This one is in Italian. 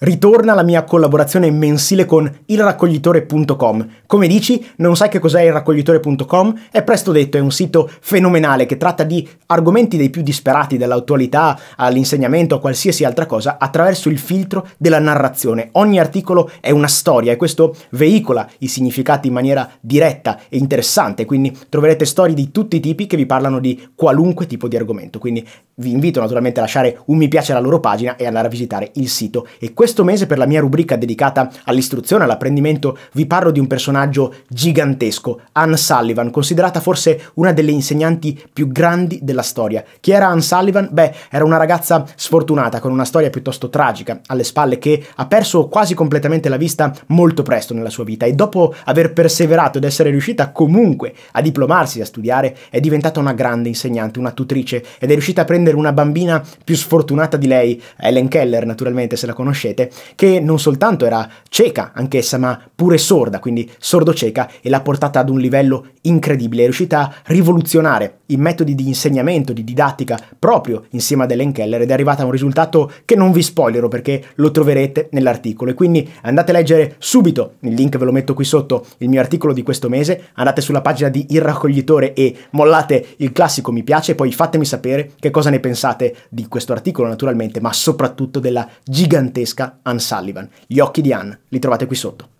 Ritorna la mia collaborazione mensile con ilraccoglitore.com. Come dici, non sai che cos'è ilraccoglitore.com? È presto detto, è un sito fenomenale che tratta di argomenti dei più disperati, dall'attualità all'insegnamento a qualsiasi altra cosa, attraverso il filtro della narrazione. Ogni articolo è una storia e questo veicola i significati in maniera diretta e interessante, quindi troverete storie di tutti i tipi che vi parlano di qualunque tipo di argomento. Quindi vi invito naturalmente a lasciare un mi piace alla loro pagina e andare a visitare il sito. E questo questo mese per la mia rubrica dedicata all'istruzione, all'apprendimento, vi parlo di un personaggio gigantesco, Anne Sullivan, considerata forse una delle insegnanti più grandi della storia. Chi era Anne Sullivan? Beh, era una ragazza sfortunata, con una storia piuttosto tragica alle spalle, che ha perso quasi completamente la vista molto presto nella sua vita e dopo aver perseverato ed essere riuscita comunque a diplomarsi, a studiare, è diventata una grande insegnante, una tutrice ed è riuscita a prendere una bambina più sfortunata di lei, Ellen Keller naturalmente se la conoscete, Grete, che non soltanto era cieca anch'essa, ma pure sorda, quindi sordocieca, e l'ha portata ad un livello incredibile. È riuscita a rivoluzionare i metodi di insegnamento, di didattica, proprio insieme ad Ellen Keller, ed è arrivata a un risultato che non vi spoilerò perché lo troverete nell'articolo. E quindi andate a leggere subito, il link ve lo metto qui sotto, il mio articolo di questo mese, andate sulla pagina di Il Raccoglitore e mollate il classico mi piace, poi fatemi sapere che cosa ne pensate di questo articolo naturalmente, ma soprattutto della gigantesca Ann Sullivan. Gli occhi di Ann, li trovate qui sotto.